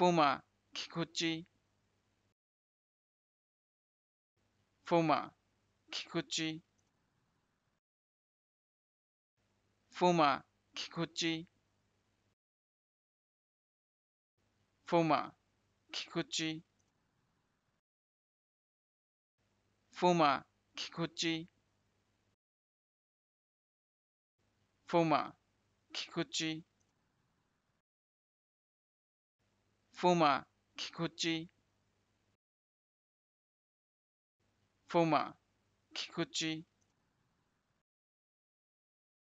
Fuma, Kikuchi. Fuma, Kikuchi. Fuma, Kikuchi. Fuma, Kikuchi. Fuma, Kikuchi. Fuma, Kikuchi. ふま、きくち。ふま、きくち。